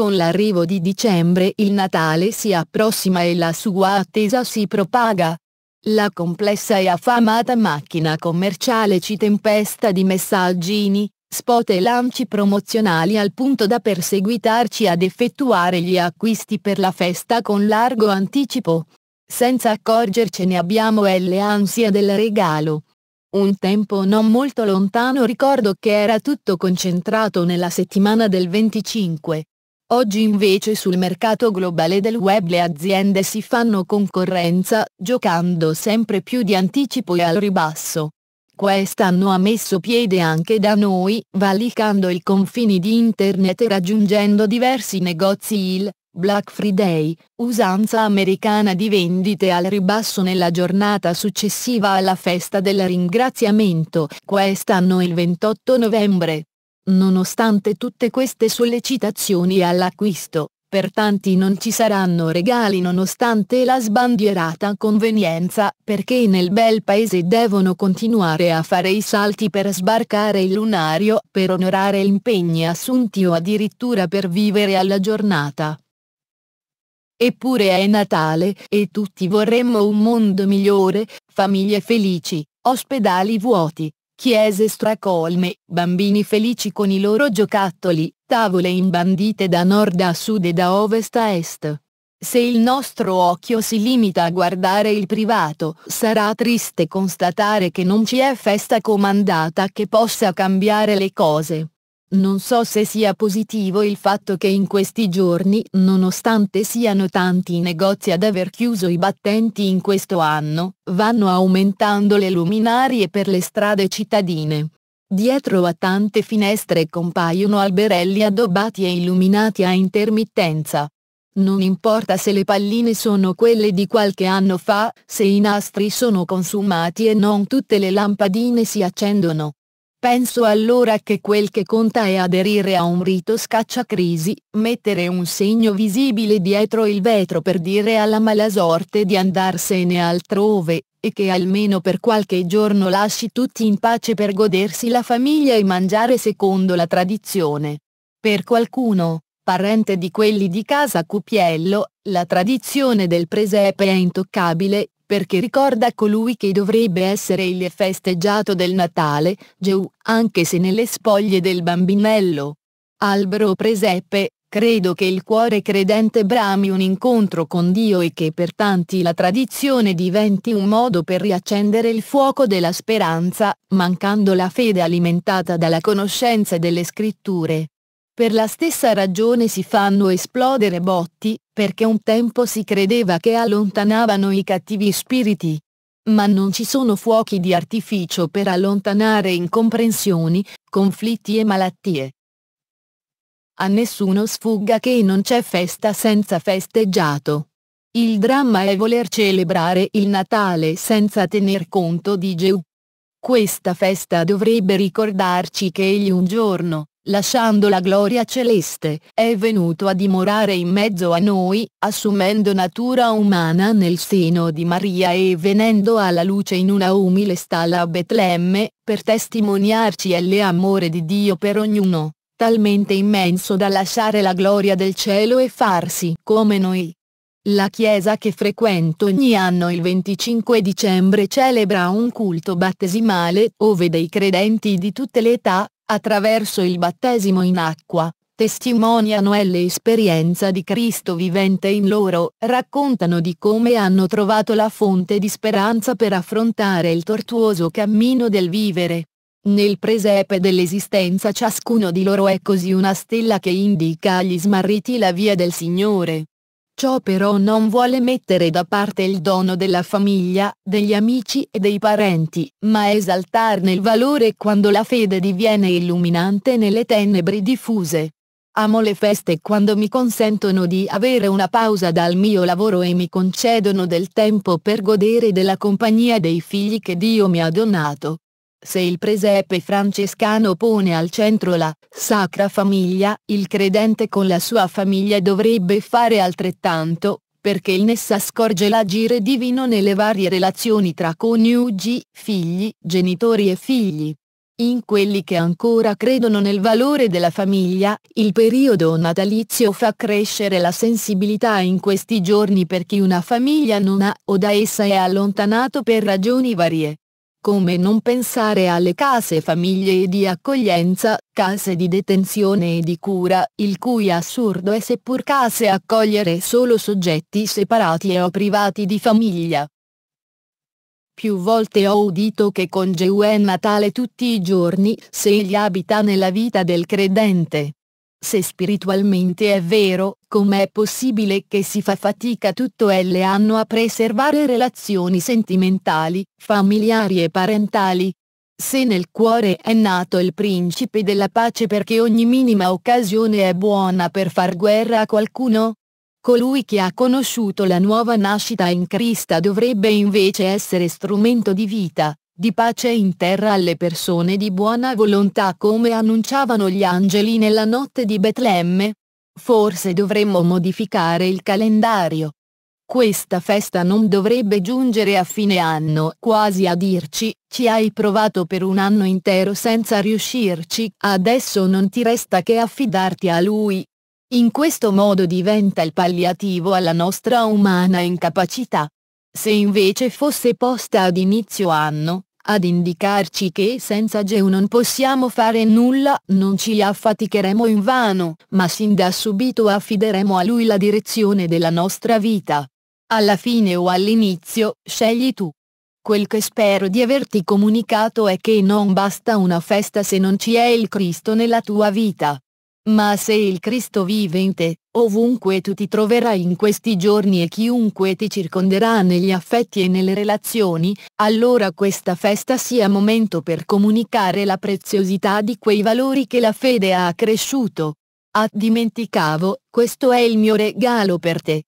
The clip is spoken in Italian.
Con l'arrivo di dicembre il Natale si approssima e la sua attesa si propaga. La complessa e affamata macchina commerciale ci tempesta di messaggini, spot e lanci promozionali al punto da perseguitarci ad effettuare gli acquisti per la festa con largo anticipo. Senza accorgercene abbiamo le ansie del regalo. Un tempo non molto lontano ricordo che era tutto concentrato nella settimana del 25, Oggi invece sul mercato globale del web le aziende si fanno concorrenza, giocando sempre più di anticipo e al ribasso. Quest'anno ha messo piede anche da noi, valicando i confini di internet e raggiungendo diversi negozi il Black Friday, usanza americana di vendite al ribasso nella giornata successiva alla festa del ringraziamento, quest'anno il 28 novembre. Nonostante tutte queste sollecitazioni all'acquisto, per tanti non ci saranno regali nonostante la sbandierata convenienza, perché nel bel paese devono continuare a fare i salti per sbarcare il lunario, per onorare impegni assunti o addirittura per vivere alla giornata. Eppure è Natale, e tutti vorremmo un mondo migliore, famiglie felici, ospedali vuoti, chiese stracolme, bambini felici con i loro giocattoli, tavole imbandite da nord a sud e da ovest a est. Se il nostro occhio si limita a guardare il privato, sarà triste constatare che non ci è festa comandata che possa cambiare le cose. Non so se sia positivo il fatto che in questi giorni nonostante siano tanti i negozi ad aver chiuso i battenti in questo anno, vanno aumentando le luminarie per le strade cittadine. Dietro a tante finestre compaiono alberelli addobbati e illuminati a intermittenza. Non importa se le palline sono quelle di qualche anno fa, se i nastri sono consumati e non tutte le lampadine si accendono. Penso allora che quel che conta è aderire a un rito scacciacrisi, mettere un segno visibile dietro il vetro per dire alla malasorte di andarsene altrove, e che almeno per qualche giorno lasci tutti in pace per godersi la famiglia e mangiare secondo la tradizione. Per qualcuno, parente di quelli di casa Cupiello, la tradizione del presepe è intoccabile, perché ricorda colui che dovrebbe essere il festeggiato del Natale, Gesù, anche se nelle spoglie del bambinello. Albero Presepe, credo che il cuore credente brami un incontro con Dio e che per tanti la tradizione diventi un modo per riaccendere il fuoco della speranza, mancando la fede alimentata dalla conoscenza delle scritture. Per la stessa ragione si fanno esplodere botti, perché un tempo si credeva che allontanavano i cattivi spiriti. Ma non ci sono fuochi di artificio per allontanare incomprensioni, conflitti e malattie. A nessuno sfugga che non c'è festa senza festeggiato. Il dramma è voler celebrare il Natale senza tener conto di Gesù. Questa festa dovrebbe ricordarci che egli un giorno, lasciando la gloria celeste, è venuto a dimorare in mezzo a noi, assumendo natura umana nel seno di Maria e venendo alla luce in una umile stalla a Betlemme, per testimoniarci l'amore di Dio per ognuno, talmente immenso da lasciare la gloria del cielo e farsi come noi. La chiesa che frequento ogni anno il 25 dicembre celebra un culto battesimale ove dei credenti di tutte le età, attraverso il battesimo in acqua, testimoniano è l'esperienza di Cristo vivente in loro, raccontano di come hanno trovato la fonte di speranza per affrontare il tortuoso cammino del vivere. Nel presepe dell'esistenza ciascuno di loro è così una stella che indica agli smarriti la via del Signore. Ciò però non vuole mettere da parte il dono della famiglia, degli amici e dei parenti, ma esaltarne il valore quando la fede diviene illuminante nelle tenebre diffuse. Amo le feste quando mi consentono di avere una pausa dal mio lavoro e mi concedono del tempo per godere della compagnia dei figli che Dio mi ha donato. Se il presepe francescano pone al centro la Sacra Famiglia, il credente con la sua famiglia dovrebbe fare altrettanto, perché in essa scorge l'agire divino nelle varie relazioni tra coniugi, figli, genitori e figli. In quelli che ancora credono nel valore della famiglia, il periodo natalizio fa crescere la sensibilità in questi giorni per chi una famiglia non ha o da essa è allontanato per ragioni varie come non pensare alle case famiglie di accoglienza, case di detenzione e di cura, il cui assurdo è seppur case accogliere solo soggetti separati e o privati di famiglia. Più volte ho udito che con Gesù è Natale tutti i giorni se egli abita nella vita del credente. Se spiritualmente è vero, com'è possibile che si fa fatica tutto elle anno a preservare relazioni sentimentali, familiari e parentali? Se nel cuore è nato il principe della pace perché ogni minima occasione è buona per far guerra a qualcuno? Colui che ha conosciuto la nuova nascita in Cristo dovrebbe invece essere strumento di vita, di pace in terra alle persone di buona volontà come annunciavano gli angeli nella notte di Betlemme. Forse dovremmo modificare il calendario. Questa festa non dovrebbe giungere a fine anno, quasi a dirci, ci hai provato per un anno intero senza riuscirci, adesso non ti resta che affidarti a lui. In questo modo diventa il palliativo alla nostra umana incapacità. Se invece fosse posta ad inizio anno, ad indicarci che senza Geu non possiamo fare nulla, non ci affaticheremo in vano, ma sin da subito affideremo a lui la direzione della nostra vita. Alla fine o all'inizio, scegli tu. Quel che spero di averti comunicato è che non basta una festa se non ci è il Cristo nella tua vita. Ma se il Cristo vive in te, ovunque tu ti troverai in questi giorni e chiunque ti circonderà negli affetti e nelle relazioni, allora questa festa sia momento per comunicare la preziosità di quei valori che la fede ha accresciuto. Ah dimenticavo, questo è il mio regalo per te,